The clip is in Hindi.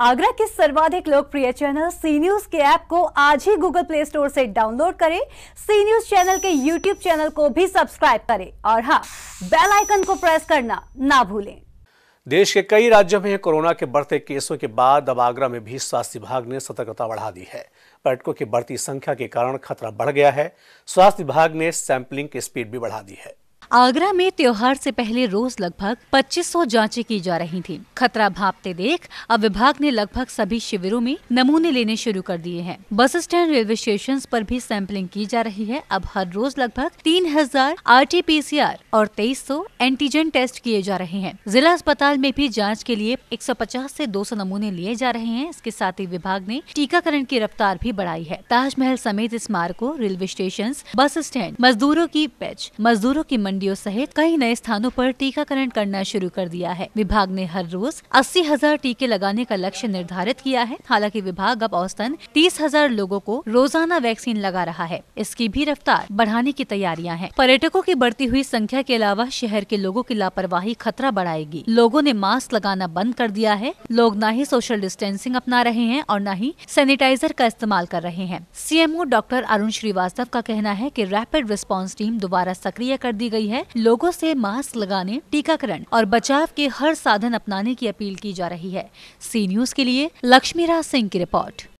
आगरा के सर्वाधिक लोकप्रिय चैनल सी न्यूज के ऐप को आज ही गूगल प्ले स्टोर से डाउनलोड करें सी न्यूज चैनल के यूट्यूब चैनल को भी सब्सक्राइब करें और हाँ बेल आइकन को प्रेस करना ना भूलें देश के कई राज्यों में कोरोना के बढ़ते केसों के बाद अब आगरा में भी स्वास्थ्य विभाग ने सतर्कता बढ़ा दी है पर्यटकों की बढ़ती संख्या के कारण खतरा बढ़ गया है स्वास्थ्य विभाग ने सैंपलिंग की स्पीड भी बढ़ा दी है आगरा में त्योहार से पहले रोज लगभग 2500 जांचें की जा रही थी खतरा भापते देख अब विभाग ने लगभग सभी शिविरों में नमूने लेने शुरू कर दिए हैं बस स्टैंड रेलवे स्टेशन पर भी सैंपलिंग की जा रही है अब हर रोज लगभग 3000 हजार आर और 2300 एंटीजन टेस्ट किए जा रहे हैं जिला अस्पताल में भी जाँच के लिए एक से 200 नमूने लिए जा रहे हैं इसके साथ ही विभाग ने टीकाकरण की रफ्तार भी बढ़ाई है ताजमहल समेत स्मारकों रेलवे स्टेशन बस स्टैंड मजदूरों की पैच मजदूरों की मंडी मंडियों सहित कई नए स्थानों पर टीकाकरण करना शुरू कर दिया है विभाग ने हर रोज अस्सी हजार टीके लगाने का लक्ष्य निर्धारित किया है हालांकि विभाग अब औसतन तीस हजार लोगो को रोजाना वैक्सीन लगा रहा है इसकी भी रफ्तार बढ़ाने की तैयारियाँ हैं पर्यटकों की बढ़ती हुई संख्या के अलावा शहर के लोगों की लापरवाही खतरा बढ़ाएगी लोगों ने मास्क लगाना बंद कर दिया है लोग न ही सोशल डिस्टेंसिंग अपना रहे हैं और न ही सैनिटाइजर का इस्तेमाल कर रहे हैं सीएमओ डॉक्टर अरुण श्रीवास्तव का कहना है की रैपिड रिस्पॉन्स टीम दोबारा सक्रिय कर दी गयी है लोगों से मास्क लगाने टीकाकरण और बचाव के हर साधन अपनाने की अपील की जा रही है सी न्यूज के लिए लक्ष्मीराज सिंह की रिपोर्ट